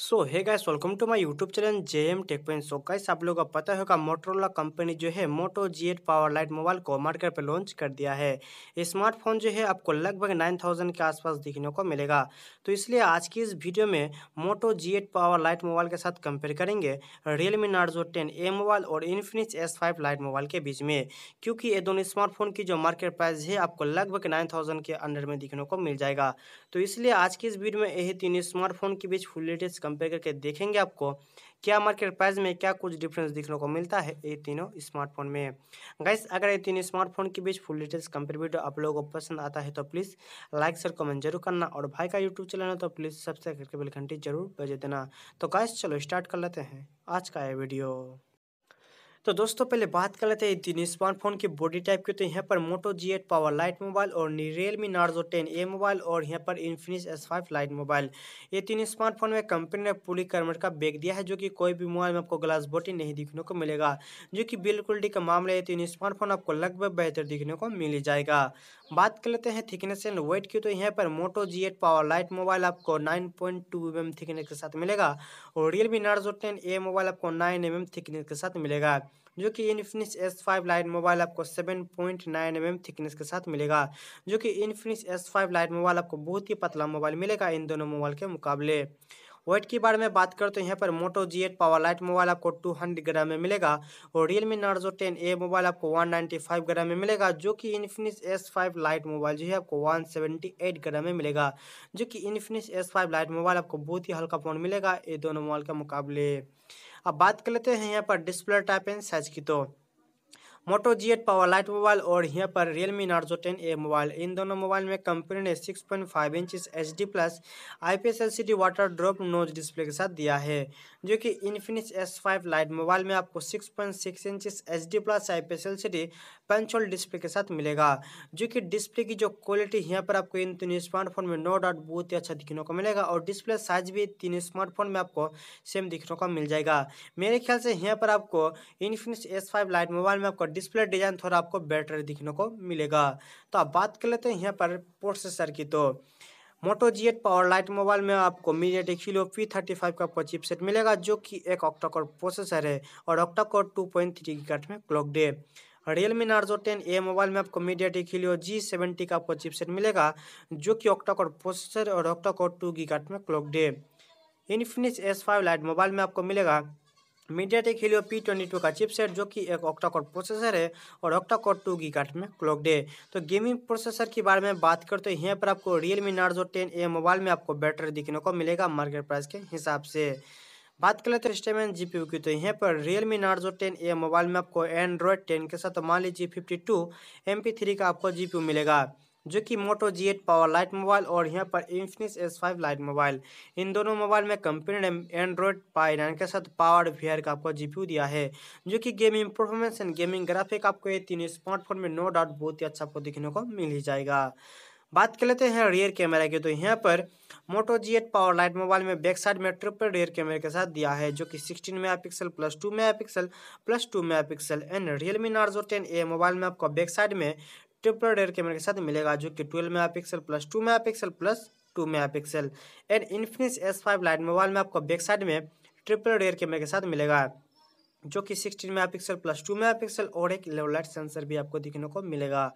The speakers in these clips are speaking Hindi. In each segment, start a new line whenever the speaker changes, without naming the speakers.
so hi guys welcome to my YouTube channel J M Tech Point so guys आप लोगों को पता होगा मोटरोला कंपनी जो है Moto G eight Power Lite mobile को मार्केट पे लॉन्च कर दिया है स्मार्टफोन जो है आपको लगभग नाइन थाउजेंड के आसपास दिखने को मिलेगा तो इसलिए आज की इस वीडियो में Moto G eight Power Lite mobile के साथ कंपेयर करेंगे Realme Narzo ten A mobile और Infinix S five Lite mobile के बीच में क्योंकि ये दोनों स्मार्टफोन की जो मार्केट प्राइस है आपको लगभग नाइन थाउजेंड के अंडर में दिखने को मिल जाएगा तो इसलिए आज की इस वीडियो में यही तीन स्मार्टफोन के बीच फुल लेटेस्ट कंपेयर करके देखेंगे आपको क्या मार्केट प्राइस में क्या कुछ डिफरेंस देखने को मिलता है ये तीनों स्मार्टफोन में गैस अगर ये तीनों स्मार्टफोन के बीच फुल डिटेल्स कंपेयर वीडियो आप लोगों को पसंद आता है तो प्लीज़ लाइक शेयर कमेंट जरूर करना और भाई का यूट्यूब चैनल है तो प्लीज़ सब्सक्राइब करके बिल घंटी जरूर भेज देना तो गैस चलो स्टार्ट कर लेते हैं आज का ये वीडियो तो दोस्तों पहले बात कर लेते हैं तीन स्मार्टफोन की बॉडी टाइप की तो यहाँ पर Moto G eight Power Lite mobile और Realme Narzo ten A mobile और यहाँ पर Infinix S five Lite mobile ये तीन स्मार्टफोन में कंपनी ने पूरी कर्मेट का बैग दिया है जो कि कोई भी मोबाइल में आपको ग्लास बॉडी नहीं दिखने को मिलेगा जो कि बिल्ड क्वालिटी का मामला है तीन स्मार्टफोन आपको लगभग बेहतर दिखने को मिल जाएगा बात कर लेते हैं थिकनेस एंड वेट की तो यहाँ पर Moto G eight Power Lite mobile आपको nine point two M M thickness के साथ मिलेगा और Realme Narzo ten A mobile आपको नाइन एम एम थिकनेस के साथ मिलेगा जो कि Infinix S five Lite mobile आपको seven point nine M M thickness के साथ मिलेगा जो कि Infinix S five Lite mobile आपको बहुत ही पतला मोबाइल मिलेगा इन दोनों मोबाइल के मुकाबले वेट की बारे में बात करें तो यहाँ पर Moto G eight Power Lite mobile आपको 200 ग्राम में मिलेगा और रियलमी नार्जो 10 ए मोबाइल आपको 195 ग्राम में मिलेगा जो कि Infinix S five Lite mobile जो है आपको 178 ग्राम में मिलेगा जो कि Infinix S five Lite mobile आपको बहुत ही हल्का फोन मिलेगा ये दोनों मोबाइल के मुकाबले अब बात कर लेते हैं यहाँ पर डिस्प्ले टाइप एंड साइज की तो Moto G eight Power Lite mobile और यहाँ पर Realme Narzo ten A mobile इन दोनों मोबाइल में कंपनी ने 6.5 point five inch H D plus I P S L C D water drop notch display के साथ दिया है जो कि Infinix S five Lite mobile में आपको 6.6 point six inch H D plus I P S L C D punch hole display के साथ मिलेगा जो कि डिस्प्ले की जो क्वालिटी यहाँ पर आपको इन तीनों स्मार्टफोन में नो डाउट बहुत ही अच्छा दिखने को मिलेगा और डिस्प्ले साइज भी तीन स्मार्टफोन में आपको सेम दिखने को मिल जाएगा मेरे ख्याल से यहाँ पर आपको Infinix S five Lite mobile में आपको डिस्प्ले डिजाइन थोड़ा आपको बेटर दिखने को मिलेगा तो आप बात कर लेते हैं यहाँ पर प्रोसेसर की तो Moto G eight Power Lite mobile में आपको मीडिया जाएगा पी थर्टी फाइव का चिप सेट मिलेगा जो कि एक ऑक्टाकोर प्रोसेसर है और ऑक्टाकोर टू पॉइंट थ्री कट में clocked Realme Narzo ten A mobile में आपको मीडिया टेकिलियो जी सेवेंटी का चिप सेट मिलेगा जो कि ऑक्टाकोर प्रोसेसर और ऑक्टाकोर टू कट में clocked Infinix S five Lite mobile में आपको मिलेगा media MediaTek P twenty two का चिपसेट जो कि एक ऑक्टाकोर प्रोसेसर है और ऑक्टाकोर टू की कार्ड में क्लॉक्ड है तो गेमिंग प्रोसेसर के बारे में बात करते हैं यहाँ पर आपको Realme Narzo ten A mobile में आपको बैटरी दिखने को मिलेगा मार्केट प्राइस के हिसाब से बात कर लेते हैं स्टेमेन जी की तो यहाँ पर Realme Narzo ten A mobile में आपको एंड्रॉयड टेन के साथ मान लीजिए fifty two M P three का आपको जी मिलेगा जो कि Moto G eight Power Lite mobile और यहाँ पर Infinix S five Lite mobile इन दोनों मोबाइल में कंपनी ने एंड्रॉयड पाई नाइन के साथ पावर वीआर का आपको जीपीयू दिया है जो कि gaming performance and gaming graphic आपको ये तीनों स्मार्टफोन में नो डाउट बहुत ही अच्छा आपको देखने को मिल ही जाएगा बात कर लेते हैं रियर कैमरा की तो यहाँ पर Moto G eight Power Lite mobile में बैक साइड में ट्रिपल रियर कैमरे के साथ दिया है जो कि 16 mega pixel plus two mega pixel plus two mega pixel and Realme Narzo ten A mobile में आपको बैक साइड में ट्रिपल रेयर कैमरे के साथ मिलेगा जो कि twelve mega pixel plus two mega pixel plus two mega pixel and Infinix S five Lite mobile में आपको बैक साइड में ट्रिपल रेयर कैमरे के साथ मिलेगा जो कि 16 मेगापिक्सल प्लस 2 मेगापिक्सल और एक लेवलाइट सेंसर भी आपको देखने को मिलेगा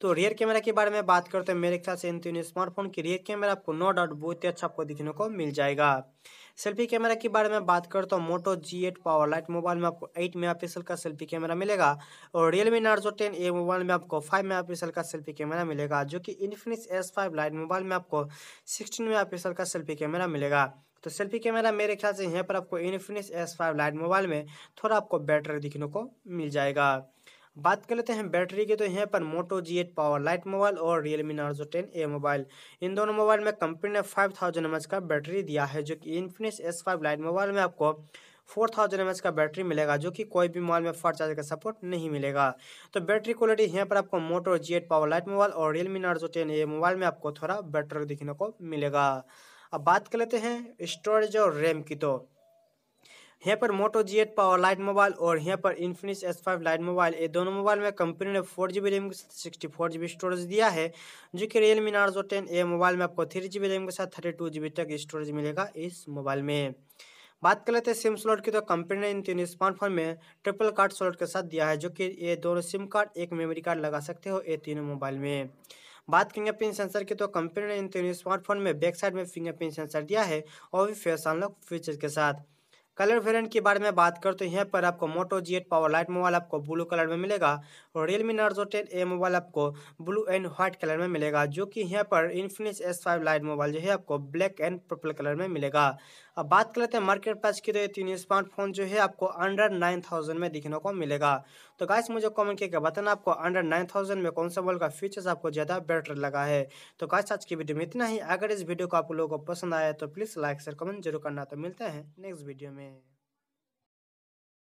तो रियर कैमरा के बारे में बात करते हैं मेरे ख्याल से इन स्मार्टफोन की रियर कैमरा आपको नो डाउट बहुत ही अच्छा आपको देखने को मिल जाएगा सेल्फी कैमरा के बारे में बात करता हूँ Moto G eight Power Lite mobile में आपको 8 मेगापिक्सल का सेल्फी कैमरा मिलेगा और रियलमी नार्जो 10 ए मोबाइल में आपको 5 मेगापिक्सल का सेल्फी कैमरा मिलेगा जो कि Infinix S five Lite mobile में आपको 16 मेगापिक्सल का सेल्फी कैमरा मिलेगा तो सेल्फी कैमरा मेरे ख्याल से यहाँ पर आपको Infinix S five Lite mobile में थोड़ा आपको बैटरी दिखने को मिल जाएगा बात कर लेते हैं बैटरी की तो यहाँ पर Moto G eight Power Lite mobile और Realme Narzo ten A mobile इन दोनों मोबाइल में कंपनी ने फाइव थाउजेंड एम एच का बैटरी दिया है जो कि Infinix S five Lite mobile में आपको फोर थाउजेंड एम एच का बैटरी मिलेगा जो कि कोई भी मोबाइल में फास्ट चार्जर का सपोर्ट नहीं मिलेगा तो बैटरी क्वालिटी यहाँ पर आपको Moto G eight Power Lite mobile और Realme Narzo ten A mobile में आपको थोड़ा बेटर दिखने को मिलेगा अब बात कर लेते हैं स्टोरेज और रैम की तो यहाँ पर Moto G eight Power Lite mobile और यहाँ पर Infinix S five Lite mobile ये दोनों मोबाइल में कंपनी ने फोर जी बी रैम के साथ sixty four G B storage दिया है जो कि Realme Narzo ten A mobile में आपको थ्री जी बी रैम के साथ थर्टी टू जी बी तक स्टोरेज मिलेगा इस मोबाइल में बात कर लेते हैं सिम स्लॉट की तो कंपनी ने इन तीनों स्मार्टफोन में ट्रिपल कार्ड स्लॉट के साथ दिया है जो कि ये दोनों सिम कार्ड एक मेमोरी कार्ड लगा सकते हो ये तीनों मोबाइल में बात फिंगरप्रिंट सेंसर की तो कंपनी ने तो इन स्मार्टफोन में बैक साइड में फिंगरप्रिंट सेंसर दिया है और भी फेस लुक फीचर के साथ कलर वेरियंट के बारे में बात करते हैं पर आपको Moto G eight Power Lite mobile आपको ब्लू कलर में मिलेगा और Realme Narzo ten A mobile आपको ब्लू एंड व्हाइट कलर में मिलेगा जो कि यहाँ पर Infinix S five Lite mobile जो है आपको ब्लैक एंड पर्पल कलर में मिलेगा अब बात कर लेते हैं मार्केट प्राइस की तो ये तीन स्मार्टफोन जो है आपको अंडर नाइन थाउजेंड में देखने को मिलेगा तो गाइस मुझे कमेंट करके बताना आपको अंडर नाइन थाउजेंड में कौन सा बॉल का फीचर्स आपको ज़्यादा बेटर लगा है तो गाइस आज की वीडियो में इतना ही अगर इस वीडियो को आप लोगों को पसंद आया तो प्लीज़ लाइक शेयर कमेंट जरूर करना तो मिलते हैं नेक्स्ट वीडियो में